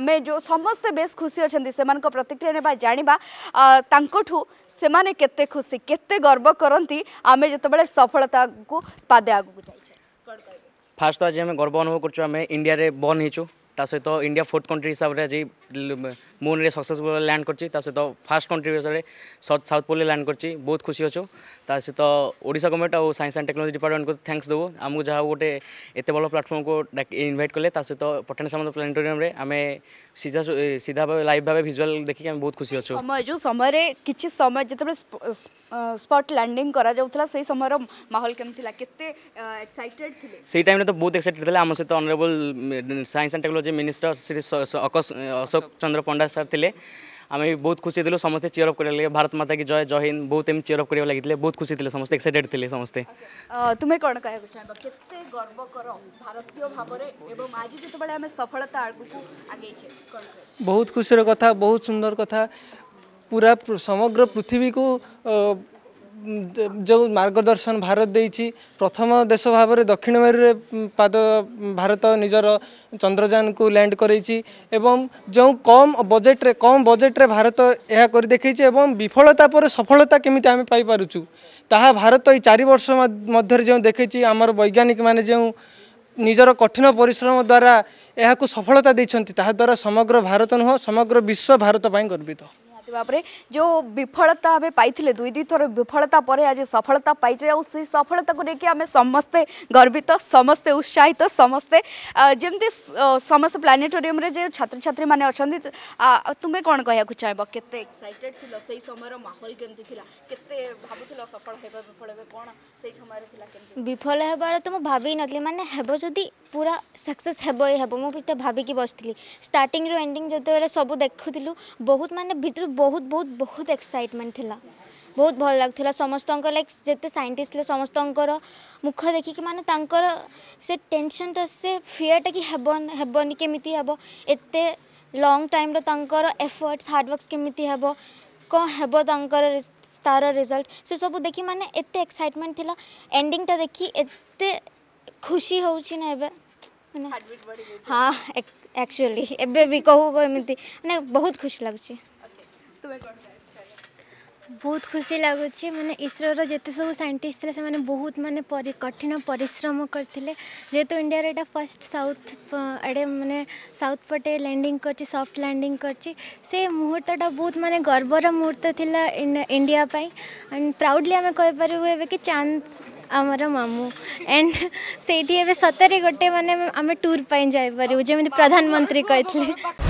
ଆମେ ଯେଉଁ ସମସ୍ତେ ବେଶ୍ ଖୁସି ଅଛନ୍ତି ସେମାନଙ୍କ ପ୍ରତିକ୍ରିୟା ନେବା ଜାଣିବା ତାଙ୍କଠୁ ସେମାନେ କେତେ ଖୁସି କେତେ ଗର୍ବ କରନ୍ତି ଆମେ ଯେତେବେଳେ ସଫଳତାକୁ ପାଦେ ଆଗକୁ ଯାଇଛେ ଫାର୍ଷ୍ଟ ତ ଆଜି ଆମେ ଗର୍ବ ଅନୁଭବ କରୁଛୁ ଆମେ ଇଣ୍ଡିଆରେ ବର୍ଣ୍ଣ ହେଇଛୁ ତା ସହିତ ଇଣ୍ଡିଆ ଫୋର୍ଥ କଣ୍ଟ୍ରି ହିସାବରେ ଆଜି ମୁନ୍ରେ ସକ୍ସେସଫୁଲ୍ ଲ୍ୟାଣ୍ଡ କରିଛି ତା ସହିତ ଫାର୍ଷ୍ଟ କଣ୍ଟ୍ରି ହିସାବରେ ସାଉଥ୍ ପୋଲରେ ଲ୍ୟାଣ୍ଡ କରିଛି ବହୁତ ଖୁସି ଅଛୁ ତା ସହିତ ଓଡ଼ିଶା ଗଭର୍ଣ୍ଣମେଣ୍ଟ ଆଉ ସାଇନ୍ସ ଆଣ୍ଡ ଟେକ୍ନୋଲୋଜି ଡିପାର୍ଟମେଣ୍ଟକୁ ଥ୍ୟାଙ୍କସ୍ ଦେବୁ ଆମକୁ ଯାହା ଗୋଟେ ଏତେ ଭଲ ପ୍ଲାଟଫର୍ମକୁ ଇନଭାଇଟ୍ କଲେ ତା ସହିତ ପଠାଣି ସାମନ୍ତ ପ୍ଲାନେଟୋରିୟମ୍ରେ ଆମେ ସିଧା ସିଧା ଭାବେ ଲାଇଭ୍ ଭାବେ ଭିଜୁଆଲ୍ ଦେଖିକି ଆମେ ବହୁତ ଖୁସି ଅଛୁ ସମୟ ଯେଉଁ ସମୟରେ କିଛି ସମୟ ଯେତେବେଳେ ସ୍ପଟ୍ ଲ୍ୟାଣ୍ଡିଂ କରାଯାଉଥିଲା ସେହି ସମୟର ମାହୋଲ କେମିତି ଥିଲା କେତେ ଏକ୍ସାଇଟେଡ୍ ଥିଲେ ସେଇ ଟାଇମ୍ରେ ତ ବହୁତ ଏକ୍ସାଇଟେଡ୍ ଥିଲା ଆମ ସହିତ honourable science and technology technology minister Shri Ashok Chandra Panda sir थे आम बहुत खुशी थी समस्त चेयरअप कर लगे भारत माता की जय जय हिंद बहुत एम चेयरअप कर थे बहुत खुशी थे समस्त एक्साइटेड थे समस्ते तुम्हें कौन कह गर्व कर भारतीय भाव आज जो सफलता बहुत खुशी कथा बहुत सुंदर कथा पूरा समग्र पृथ्वी को ଯେଉଁ ମାର୍ଗଦର୍ଶନ ଭାରତ ଦେଇଛି ପ୍ରଥମ ଦେଶ ଭାବରେ ଦକ୍ଷିଣ ମେରୁରେ ପାଦ ଭାରତ ନିଜର ଚନ୍ଦ୍ରଯାନକୁ ଲ୍ୟାଣ୍ଡ କରାଇଛି ଏବଂ ଯେଉଁ କମ୍ ବଜେଟ୍ରେ କମ୍ ବଜେଟ୍ରେ ଭାରତ ଏହା କରି ଦେଖାଇଛି ଏବଂ ବିଫଳତା ପରେ ସଫଳତା କେମିତି ଆମେ ପାଇପାରୁଛୁ ତାହା ଭାରତ ଏଇ ଚାରି ବର୍ଷ ମଧ୍ୟରେ ଯେଉଁ ଦେଖାଇଛି ଆମର ବୈଜ୍ଞାନିକମାନେ ଯେଉଁ ନିଜର କଠିନ ପରିଶ୍ରମ ଦ୍ୱାରା ଏହାକୁ ସଫଳତା ଦେଇଛନ୍ତି ତାହାଦ୍ୱାରା ସମଗ୍ର ଭାରତ ନୁହଁ ସମଗ୍ର ବିଶ୍ୱ ଭାରତ ପାଇଁ ଗର୍ବିତ ଭାବରେ ଯେଉଁ ବିଫଳତା ଆମେ ପାଇଥିଲେ ଦୁଇ ଦୁଇ ଥର ବିଫଳତା ପରେ ଆଜି ସଫଳତା ପାଇଛେ ଆଉ ସେଇ ସଫଳତାକୁ ନେଇକି ଆମେ ସମସ୍ତେ ଗର୍ବିତ ସମସ୍ତେ ଉତ୍ସାହିତ ସମସ୍ତେ ଯେମିତି ସମସ୍ତେ ପ୍ଲାନେଟୋରିୟମରେ ଯେଉଁ ଛାତ୍ରଛାତ୍ରୀମାନେ ଅଛନ୍ତି ତୁମେ କ'ଣ କହିବାକୁ ଚାହିଁବ କେତେ ଏକ୍ସାଇଟେଡ୍ ଥିଲ ସେଇ ସମୟର ମାହୋଲ କେମିତି ଥିଲା କେତେ ଭାବୁଥିଲ ସଫଳ ହେବା ବିଫଳ ହେବେ କ'ଣ ସେଇ ସମୟରେ ଥିଲା କେମିତି ବିଫଳ ହେବାର ତ ମୁଁ ଭାବି ନଥିଲି ମାନେ ହେବ ଯଦି ପୁରା सक्सेस हेब ही हेब मुझे भाविकी बसती स्टार्टिंग रु एंडिंग जो सब देखु बहुत मानने भितर ବହୁତ ବହୁତ ବହୁତ ଏକ୍ସାଇଟମେଣ୍ଟ ଥିଲା ବହୁତ ଭଲ ଲାଗୁଥିଲା ସମସ୍ତଙ୍କ ଲାଇକ୍ ଯେତେ ସାଇଣ୍ଟିଷ୍ଟ ଥିଲେ ସମସ୍ତଙ୍କର ମୁଖ ଦେଖିକି ମାନେ ତାଙ୍କର ସେ ଟେନସନ୍ଟା ସେ ଫିୟର୍ଟା କି ହେବ ହେବନି କେମିତି ହେବ ଏତେ ଲଙ୍ଗ୍ ଟାଇମ୍ର ତାଙ୍କର ଏଫର୍ଟସ୍ ହାର୍ଡ଼ୱାର୍କସ୍ କେମିତି ହେବ କ'ଣ ହେବ ତାଙ୍କର ତାର ରେଜଲ୍ଟ ସେସବୁ ଦେଖି ମାନେ ଏତେ ଏକ୍ସାଇଟମେଣ୍ଟ ଥିଲା ଏଣ୍ଡିଂଟା ଦେଖି ଏତେ ଖୁସି ହେଉଛି ନା ଏବେ ମାନେ ହଁ ଆକ୍ଚୁଆଲି ଏବେ ବି କହୁ ଏମିତି ମାନେ ବହୁତ ଖୁସି ଲାଗୁଛି बहुत खुशी लगुच मैंने इसरो जिते सब सैंटिस्ट थे से बहुत मानने कठिन परिश्रम करते जेहेतु तो इंडिया एटा फर्स्ट साउथ आड़े मैंने साउथ पटे लैंडिंग कर सफ्ट लैंडिंग कर मुहूर्त बहुत मानने गर्वर मुहूर्त थी इंडियाप प्राउडली आम कहीपर कि चांद आमर मामू एंड से सतरे गोटे मानने आम टूर पर जापरू जमी प्रधानमंत्री कहते